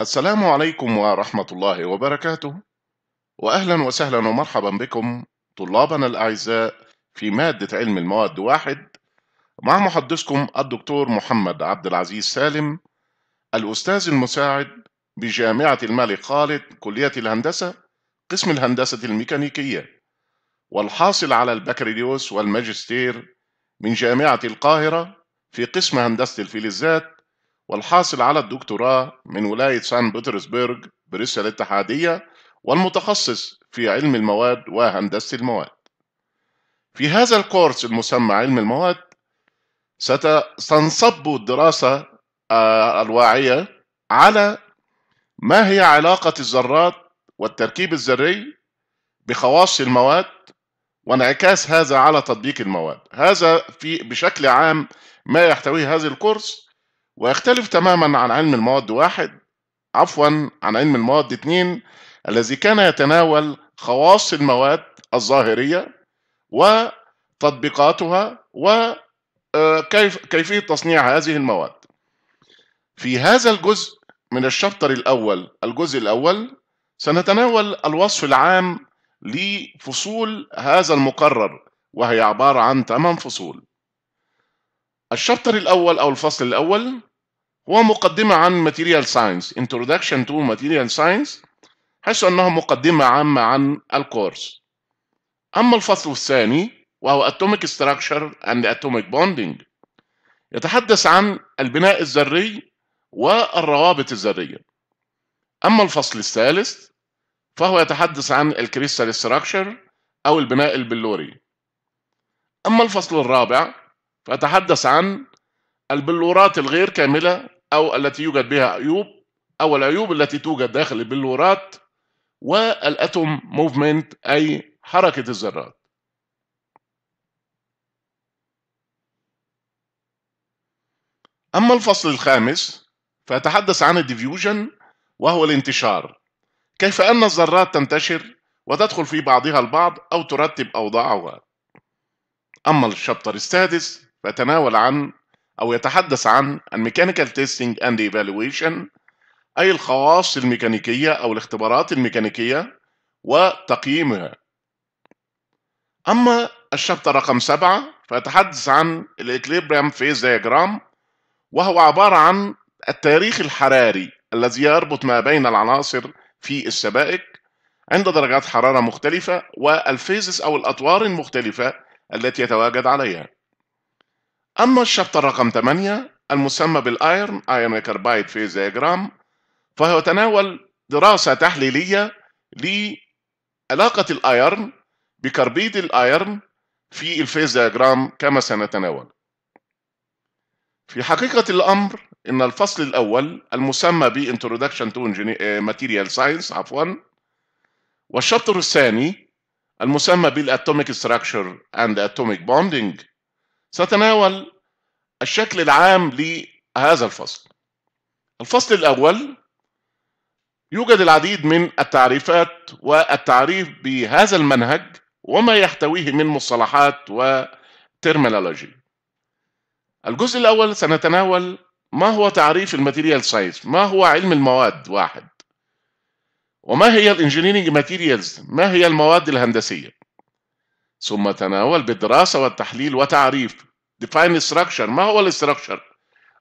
السلام عليكم ورحمة الله وبركاته وأهلا وسهلا ومرحبا بكم طلابنا الأعزاء في مادة علم المواد واحد مع محدثكم الدكتور محمد عبد العزيز سالم الأستاذ المساعد بجامعة الملك خالد كلية الهندسة قسم الهندسة الميكانيكية والحاصل على البكالوريوس والماجستير من جامعة القاهرة في قسم هندسة الفلزات والحاصل على الدكتوراه من ولاية سان بطرسبرغ بريسيا الاتحادية والمتخصص في علم المواد وهندسة المواد. في هذا الكورس المسمى علم المواد ستنصب الدراسة آه، الواعية على ما هي علاقة الذرات والتركيب الذري بخواص المواد وانعكاس هذا على تطبيق المواد هذا في بشكل عام ما يحتويه هذا الكورس ويختلف تماما عن علم المواد واحد عفوا عن علم المواد اثنين الذي كان يتناول خواص المواد الظاهرية وتطبيقاتها وكيف آه، كيفية تصنيع هذه المواد في هذا الجزء من الشابتر الأول الجزء الأول سنتناول الوصف العام لفصول هذا المقرر وهي عبارة عن ثمان فصول الشابتر الأول أو الفصل الأول ومقدمة عن Material Science Introduction to Material Science حيث أنها مقدمة عامة عن الكورس أما الفصل الثاني وهو Atomic Structure and Atomic Bonding يتحدث عن البناء الذري والروابط الذرية أما الفصل الثالث فهو يتحدث عن الكريستال ستراكشر أو البناء البلوري أما الفصل الرابع فيتحدث عن البلورات الغير كاملة أو التي يوجد بها عيوب أو العيوب التي توجد داخل البلورات والأتوم موفمنت أي حركة الذرات أما الفصل الخامس فيتحدث عن الديفيوجن وهو الانتشار كيف أن الذرات تنتشر وتدخل في بعضها البعض أو ترتب أوضاعها أما الشابتر السادس فتناول عن أو يتحدث عن الميكانيكال تيستينج أند إيفالويشن أي الخواص الميكانيكية أو الاختبارات الميكانيكية وتقييمها أما الشابتر رقم سبعة فيتحدث عن الإكليبريم فيز دياجرام وهو عبارة عن التاريخ الحراري الذي يربط ما بين العناصر في السبائك عند درجات حرارة مختلفة والفيزز أو الأطوار المختلفة التي يتواجد عليها أما الشابتر رقم 8 المسمى بالأيرن أيرن كاربايد فيز دياجرام فهو يتناول دراسة تحليلية لعلاقة الأيرن بكربيد الأيرن في الفيز دياجرام كما سنتناول في حقيقة الأمر إن الفصل الأول المسمى بـ Introduction to آه، Material Science عفوا والشابتر الثاني المسمى بالاتوميك ستراكشر اند اتوميك Bonding سأتناول الشكل العام لهذا الفصل. الفصل الأول يوجد العديد من التعريفات والتعريف بهذا المنهج وما يحتويه من مصطلحات وترمينولوجي. الجزء الأول سنتناول ما هو تعريف الماتيريال ساينس؟ ما هو علم المواد واحد؟ وما هي الانجينيرنج ماتيريالز؟ ما هي المواد الهندسية؟ ثم تناول بالدراسة والتحليل وتعريف define structure ما هو structure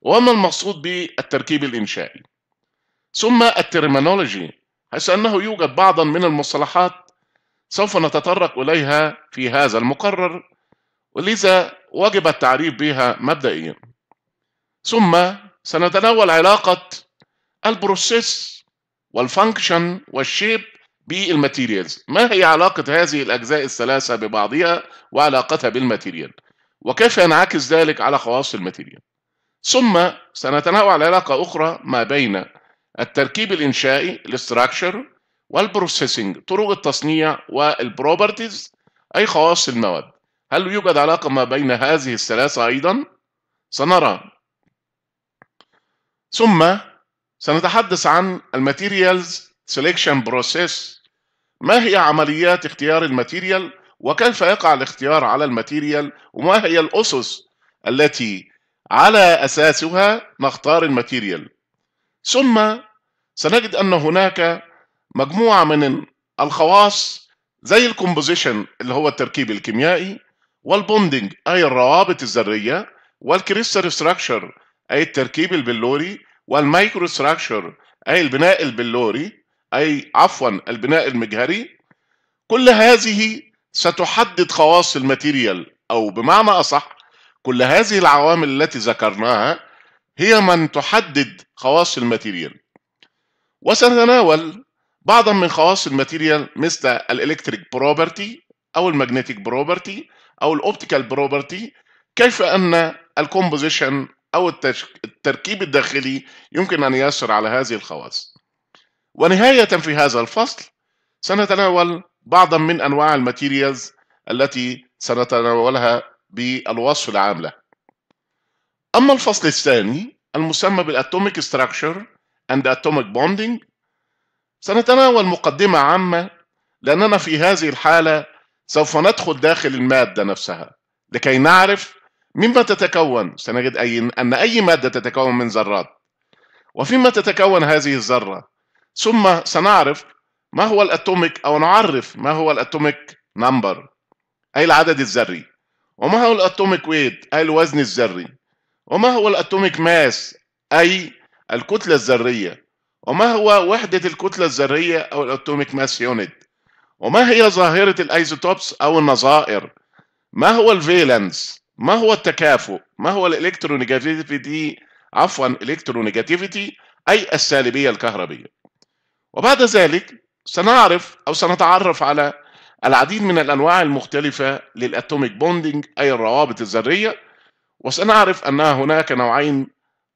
وما المقصود بالتركيب الإنشائي ثم الترمينولوجي حيث أنه يوجد بعضا من المصطلحات سوف نتطرق إليها في هذا المقرر ولذا وجب التعريف بها مبدئيا ثم سنتناول علاقة البروسيس والفانكشن والشيب بالماتيريالز ما هي علاقة هذه الأجزاء الثلاثة ببعضها وعلاقتها بالماتيريال وكيف ينعكس ذلك على خواص الماتيريال ثم سنتناول علاقة أخرى ما بين التركيب الإنشائي الاستراكشر والبروسيسنج طرق التصنيع والبروبرتيز أي خواص المواد هل يوجد علاقة ما بين هذه الثلاثة أيضا؟ سنرى ثم سنتحدث عن الماتيريالز سيليكشن process ما هي عمليات اختيار الماتيريال وكيف يقع الاختيار على الماتيريال وما هي الأسس التي على أساسها نختار الماتيريال ثم سنجد أن هناك مجموعة من الخواص زي الكومبوزيشن اللي هو التركيب الكيميائي والبوندنج أي الروابط الذرية والكريستال ستراكشر أي التركيب البلوري والمايكرو ستراكشر أي البناء البلوري أي عفوا البناء المجهري كل هذه ستحدد خواص الماتيريال أو بمعنى أصح كل هذه العوامل التي ذكرناها هي من تحدد خواص الماتيريال وسنتناول بعضا من خواص الماتيريال مثل الإلكتريك بروبرتي أو المagnetic بروبرتي أو الأوبتيكال بروبرتي كيف أن الكومبوزيشن أو التركيب الداخلي يمكن أن يأثر على هذه الخواص ونهاية في هذا الفصل سنتناول بعضا من أنواع الماتيريالز التي سنتناولها بالوصف العام لها أما الفصل الثاني المسمى بالأتوميك ستراكشر أند أتوميك بوندينج سنتناول مقدمة عامة لأننا في هذه الحالة سوف ندخل داخل المادة نفسها لكي نعرف مما تتكون سنجد أي أن أي مادة تتكون من ذرات وفيما تتكون هذه الذرة ثم سنعرف ما هو الاتوميك او نعرف ما هو الاتوميك نمبر اي العدد الذري وما هو الاتوميك ويت اي الوزن الذري وما هو الاتوميك ماس اي الكتله الذريه وما هو وحده الكتله الذريه او الاتوميك ماس يونت وما هي ظاهره الايزوتوبس او النظائر ما هو الفالنس ما هو التكافؤ ما هو الالكترونيجاتيفيتي عفوا الكترونيجاتيفيتي اي السالبيه الكهربيه وبعد ذلك سنعرف أو سنتعرف على العديد من الأنواع المختلفة للأتوميك بوندينج أي الروابط الذرية وسنعرف أن هناك نوعين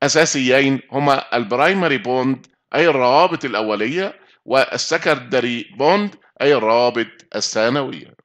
أساسيين هما البرايمري بوند أي الروابط الأولية والسكندري بوند أي الروابط الثانوية